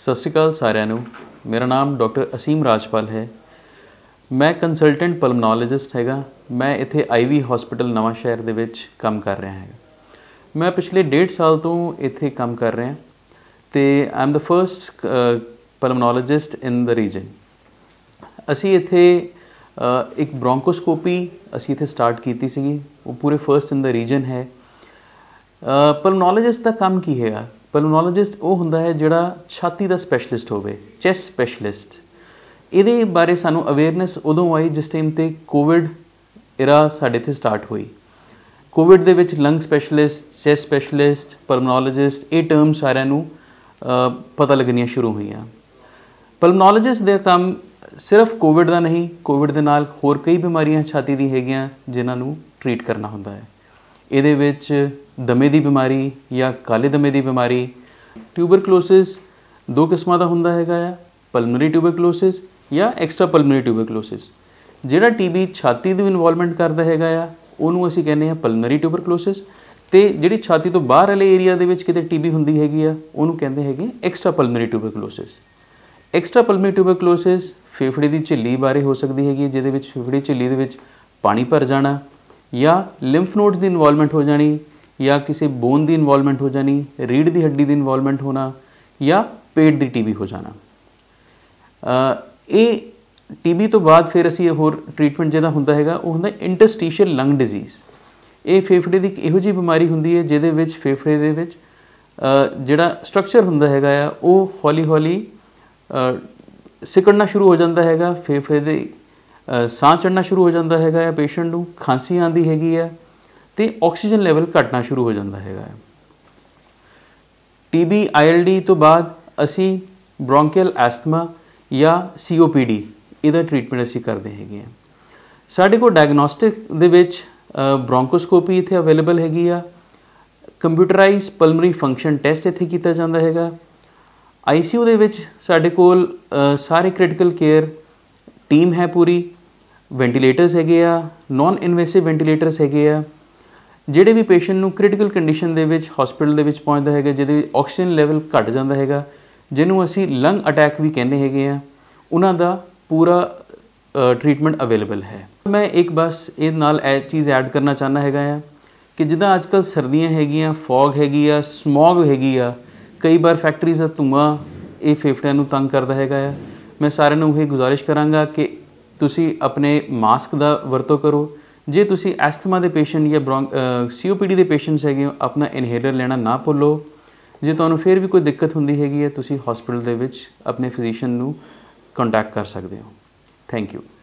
ਸਤਿ ਸ਼੍ਰੀ ਅਕਾਲ ਸਾਰਿਆਂ ਨੂੰ ਮੇਰਾ ਨਾਮ ਡਾਕਟਰ ਅਸੀਮ ਰਾਜਪਾਲ ਹੈ ਮੈਂ ਕੰਸਲਟੈਂਟ ਪਲਮਨੋਲੋਜਿਸਟ ਹੈਗਾ ਮੈਂ ਇੱਥੇ ਆਈਵੀ ਹਸਪੀਟਲ ਨਵਾਂ ਸ਼ਹਿਰ ਦੇ ਵਿੱਚ ਕੰਮ ਕਰ ਰਿਹਾ ਹਾਂ ਮੈਂ ਪਿਛਲੇ 1.5 ਸਾਲ ਤੋਂ ਇੱਥੇ ਕੰਮ ਕਰ ਰਿਹਾ ਤੇ ਆਮ ਦਾ ਫਰਸਟ ਪਲਮਨੋਲੋਜਿਸਟ ਇਨ ਦਾ ਰੀਜਨ ਅਸੀਂ ਇੱਥੇ ਇੱਕ ਬ੍ਰੌਂਕੋਸਕੋਪੀ ਅਸੀਂ ਇੱਥੇ ਸਟਾਰਟ ਕੀਤੀ ਸੀਗੀ ਉਹ ਪੂਰੇ ਫਰਸਟ ਇਨ ਦਾ ਰੀਜਨ ਹੈ ਪਲਮਨੋਲੋਜਿਸਟ ਦਾ ਕੰਮ ਕੀ ਹੈਗਾ ਪਲਮਨੋਲੋਜਿਸਟ ਉਹ ਹੁੰਦਾ ਹੈ ਜਿਹੜਾ ਛਾਤੀ ਦਾ ਸਪੈਸ਼ਲਿਸਟ ਹੋਵੇ ਚੈਸ ਸਪੈਸ਼ਲਿਸਟ ਇਹਦੇ ਬਾਰੇ ਸਾਨੂੰ ਅਵੇਅਰਨੈਸ ਉਦੋਂ ਆਈ ਜਿਸ ਟਾਈਮ ਤੇ ਕੋਵਿਡ ਇਰਾ ਸਾਡੇ ਤੇ ਸਟਾਰਟ ਹੋਈ ਕੋਵਿਡ ਦੇ ਵਿੱਚ ਲੰਗ ਸਪੈਸ਼ਲਿਸਟ ਚੈਸ ਸਪੈਸ਼ਲਿਸਟ ਪਲਮਨੋਲੋਜਿਸਟ ਇਹ ਟਰਮ ਸਾਰਿਆਂ ਨੂੰ ਪਤਾ ਲੱਗਣੀਆਂ ਸ਼ੁਰੂ ਹੋਈਆਂ ਪਲਮਨੋਲੋਜਿਸਟ ਦੇ ਕੰਮ ਸਿਰਫ ਕੋਵਿਡ ਦਾ ਨਹੀਂ ਕੋਵਿਡ ਦੇ ਨਾਲ ਹੋਰ ਕਈ ਬਿਮਾਰੀਆਂ ਛਾਤੀ ਦੀ ਹੈਗੀਆਂ ਜਿਨ੍ਹਾਂ ਨੂੰ ਟ੍ਰੀਟ ਕਰਨਾ ਹੁੰਦਾ ਹੈ ਇਹਦੇ ਵਿੱਚ ਦਮੇ ਦੀ ਬਿਮਾਰੀ ਜਾਂ ਕਾਲੇ ਦਮੇ ਦੀ ਬਿਮਾਰੀ ਟਿਊਬਰਕਲੋਸਿਸ ਦੋ ਕਿਸਮਾਂ ਦਾ ਹੁੰਦਾ ਹੈਗਾ ਆ ਪਲਮਨਰੀ ਟਿਊਬਰਕਲੋਸਿਸ ਜਾਂ ਐਕਸਟਰਾ ਪਲਮਨਰੀ ਟਿਊਬਰਕਲੋਸਿਸ ਜਿਹੜਾ ਟੀਬੀ ਛਾਤੀ ਦੇ ਇਨਵੋਲਵਮੈਂਟ ਕਰਦਾ ਹੈਗਾ ਆ ਉਹਨੂੰ ਅਸੀਂ ਕਹਿੰਦੇ ਆ ਪਲਮਨਰੀ ਟਿਊਬਰਕਲੋਸਿਸ ਤੇ ਜਿਹੜੀ ਛਾਤੀ ਤੋਂ ਬਾਹਰ ਵਾਲੇ ਏਰੀਆ ਦੇ ਵਿੱਚ ਕਿਤੇ ਟੀਬੀ ਹੁੰਦੀ ਹੈਗੀ ਆ ਉਹਨੂੰ ਕਹਿੰਦੇ ਹੈਗੇ extra pulmonary tuberculosis extra pulmonary tuberculosis ਫੇਫੜੇ ਦੀ ਝਿੱਲੀ ਬਾਰੇ ਹੋ ਸਕਦੀ ਹੈਗੀ ਜਿਹਦੇ ਵਿੱਚ ਫੇਫੜੇ ਝਿੱਲੀ ਦੇ ਵਿੱਚ ਪਾਣੀ ਭਰ ਜਾਣਾ ਜਾਂ ਲਿੰਫ ਨੋਡਸ ਦੀ ਇਨਵੋਲਵਮੈਂਟ ਹੋ ਜਾਣੀ ਜਾਂ ਕਿਸੇ ਬੋਨ ਦੀ ਇਨਵੋਲਵਮੈਂਟ ਹੋ ਜਾਣੀ ਰੀੜ ਦੀ ਹੱਡੀ ਦੀ ਇਨਵੋਲਵਮੈਂਟ ਹੋਣਾ ਜਾਂ ਪੇਟ ਦੀ ਟੀਬੀ ਹੋ ਜਾਣਾ ਇਹ ਟੀਬੀ ਤੋਂ ਬਾਅਦ ਫਿਰ ਅਸੀਂ ਇਹ ਹੋਰ ਟ੍ਰੀਟਮੈਂਟ ਜਿਹਦਾ ਹੁੰਦਾ ਹੈਗਾ ਉਹ ਹੁੰਦਾ ਇੰਟਰਸਟੀਸ਼ੀਅਲ ਲੰਗ ਡਿਜ਼ੀਜ਼ ਇਹ ਫੇਫੜੇ ਦੀ ਇਹੋ ਜਿਹੀ ਬਿਮਾਰੀ ਹੁੰਦੀ ਹੈ ਜਿਹਦੇ ਵਿੱਚ ਫੇਫੜੇ ਦੇ ਵਿੱਚ ਜਿਹੜਾ ਸਟਰਕਚਰ ਹੁੰਦਾ ਹੈਗਾ ਆ ਉਹ ਹੌਲੀ ਹੌਲੀ ਸਿਕੜਨਾ ਸ਼ੁਰੂ ਹੋ ਜਾਂਦਾ ਹੈਗਾ ਫੇਫੜੇ ਦੇ ਸਾਹ ਚੜਨਾ ਸ਼ੁਰੂ ਹੋ ਜਾਂਦਾ ਹੈਗਾ ਹੈ ਪੇਸ਼ੈਂਟ ਨੂੰ ਖਾਂਸੀ ਆਂਦੀ ਹੈਗੀ ਹੈ ਤੇ ਆਕਸੀਜਨ ਲੈਵਲ ਘਟਣਾ ਸ਼ੁਰੂ ਹੋ ਜਾਂਦਾ ਹੈਗਾ ਹੈ ਟੀਬੀ ਆਈਐਲਡੀ ਤੋਂ ਬਾਅਦ ਅਸੀਂ ਬ੍ਰੌਂਕੀਅਲ ਐਸਥਮਾ ਜਾਂ ਸੀਓਪੀਡੀ ਇਹਦਾ ਟ੍ਰੀਟਮੈਂਟ ਅਸੀਂ ਕਰਦੇ ਹੈਗੇ ਆ ਸਾਡੇ ਕੋਲ ਡਾਇਗਨੋਸਟਿਕ ਦੇ ਵਿੱਚ ਬ੍ਰੌਂਕੋਸਕੋਪੀ ਇੱਥੇ ਅਵੇਲੇਬਲ ਹੈਗੀ ਆ ਕੰਪਿਊਟਰਾਈਜ਼ ਪਲਮਰੀ ਫੰਕਸ਼ਨ ਟੈਸਟ ਇੱਥੇ ਕੀਤਾ ਜਾਂਦਾ ਹੈਗਾ ਆਈਸੀਯੂ ਦੇ ਵਿੱਚ ਸਾਡੇ ਕੋਲ ਸਾਰੇ ਕ੍ਰਿਟੀਕਲ ਕੇਅਰ ਟੀਮ ਹੈ ਪੂਰੀ ਵੈਂਟੀਲੇਟਰਸ ਹੈਗੇ ਆ ਨਾਨ ਇਨਵੇਸਿਵ ਵੈਂਟੀਲੇਟਰਸ ਹੈਗੇ ਆ ਜਿਹੜੇ ਵੀ ਪੇਸ਼ੈਂਟ ਨੂੰ ਕ੍ਰਿਟੀਕਲ ਕੰਡੀਸ਼ਨ ਦੇ ਵਿੱਚ ਹਸਪੀਟਲ ਦੇ ਵਿੱਚ ਪਹੁੰਚਦਾ ਹੈਗਾ ਜਿਹਦੇ ਆਕਸੀਜਨ ਲੈਵਲ ਘਟ ਜਾਂਦਾ ਹੈਗਾ ਜਿਹਨੂੰ ਅਸੀਂ ਲੰਗ ਅਟੈਕ ਵੀ ਕਹਿੰਦੇ ਹੈਗੇ ਆ ਉਹਨਾਂ ਦਾ ਪੂਰਾ ਟ੍ਰੀਟਮੈਂਟ ਅਵੇਲੇਬਲ ਹੈ ਮੈਂ ਇੱਕ ਬਸ ਇਹ ਨਾਲ ਇਹ ਚੀਜ਼ ਐਡ ਕਰਨਾ ਚਾਹਨਾ ਹੈਗਾ ਆ ਕਿ ਜਿੱਦਾਂ ਅੱਜਕੱਲ ਸਰਦੀਆਂ ਹੈਗੀਆਂ ਫੌਗ ਹੈਗੀ ਆ ਸਮੌਗ ਹੈਗੀ ਆ ਕਈ ਵਾਰ ਫੈਕਟਰੀਜ਼ ਦਾ ਧੂਆਂ ਇਹ ਫੇਫੜਿਆਂ ਨੂੰ ਤੰਗ ਕਰਦਾ ਹੈਗਾ ਆ ਮੈਂ ਸਾਰਿਆਂ ਨੂੰ ਇਹ ਗੁਜ਼ਾਰਿਸ਼ ਕਰਾਂਗਾ ਕਿ ਤੁਸੀਂ ਆਪਣੇ ਮਾਸਕ ਦਾ ਵਰਤੋਂ ਕਰੋ ਜੇ ਤੁਸੀਂ ਐਸਥਮਾ ਦੇ ਪੇਸ਼ੈਂਟ ਜਾਂ ਸੀਓਪੀਡੀ ਦੇ ਪੇਸ਼ੈਂਟਸ ਹੈਗੇ ਹੋ ਆਪਣਾ ਇਨਹੇਲਰ ਲੈਣਾ ਨਾ ਭੁੱਲੋ ਜੇ ਤੁਹਾਨੂੰ ਫਿਰ ਵੀ ਕੋਈ ਦਿੱਕਤ ਹੁੰਦੀ ਹੈਗੀ ਹੈ ਤੁਸੀਂ ਹਸਪੀਟਲ ਦੇ ਵਿੱਚ ਆਪਣੇ ਫਿਜ਼ੀਸ਼ੀਅਨ ਨੂੰ ਕੰਟੈਕਟ ਕਰ ਸਕਦੇ ਹੋ ਥੈਂਕ ਯੂ